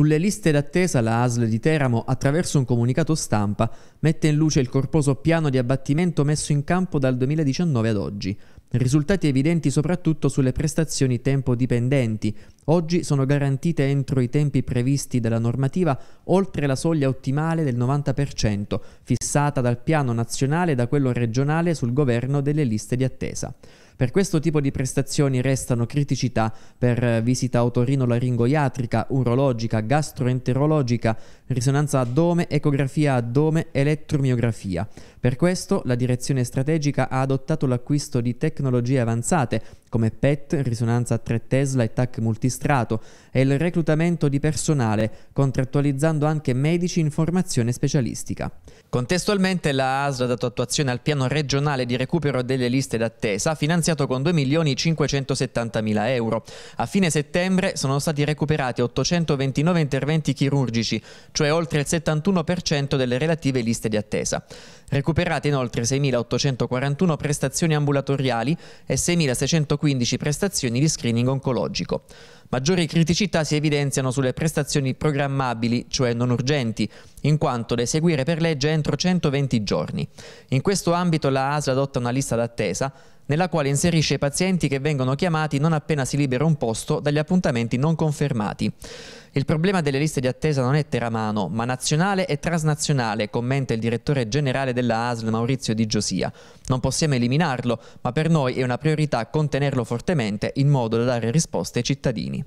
Sulle liste d'attesa la ASL di Teramo, attraverso un comunicato stampa, mette in luce il corposo piano di abbattimento messo in campo dal 2019 ad oggi. Risultati evidenti soprattutto sulle prestazioni tempo dipendenti. Oggi sono garantite entro i tempi previsti dalla normativa oltre la soglia ottimale del 90%, fissata dal piano nazionale e da quello regionale sul governo delle liste di attesa. Per questo tipo di prestazioni restano criticità per visita otorinolaringoiatrica, urologica, gastroenterologica, risonanza addome, ecografia addome, elettromiografia. Per questo la direzione strategica ha adottato l'acquisto di tecnologie avanzate come PET, risonanza a 3 Tesla e TAC multistrato, e il reclutamento di personale, contrattualizzando anche medici in formazione specialistica. Contestualmente la ASL ha dato attuazione al piano regionale di recupero delle liste d'attesa, finanziato con 2.570.000 euro. A fine settembre sono stati recuperati 829 interventi chirurgici, cioè oltre il 71% delle relative liste di attesa. Recuperate inoltre 6.841 prestazioni ambulatoriali e 6.640 115 prestazioni di screening oncologico. Maggiori criticità si evidenziano sulle prestazioni programmabili, cioè non urgenti, in quanto da eseguire per legge entro 120 giorni. In questo ambito la ASL adotta una lista d'attesa nella quale inserisce i pazienti che vengono chiamati non appena si libera un posto dagli appuntamenti non confermati. Il problema delle liste di attesa non è teramano, ma nazionale e transnazionale, commenta il direttore generale della ASL Maurizio Di Giosia. Non possiamo eliminarlo, ma per noi è una priorità contenerlo fortemente in modo da dare risposte ai cittadini.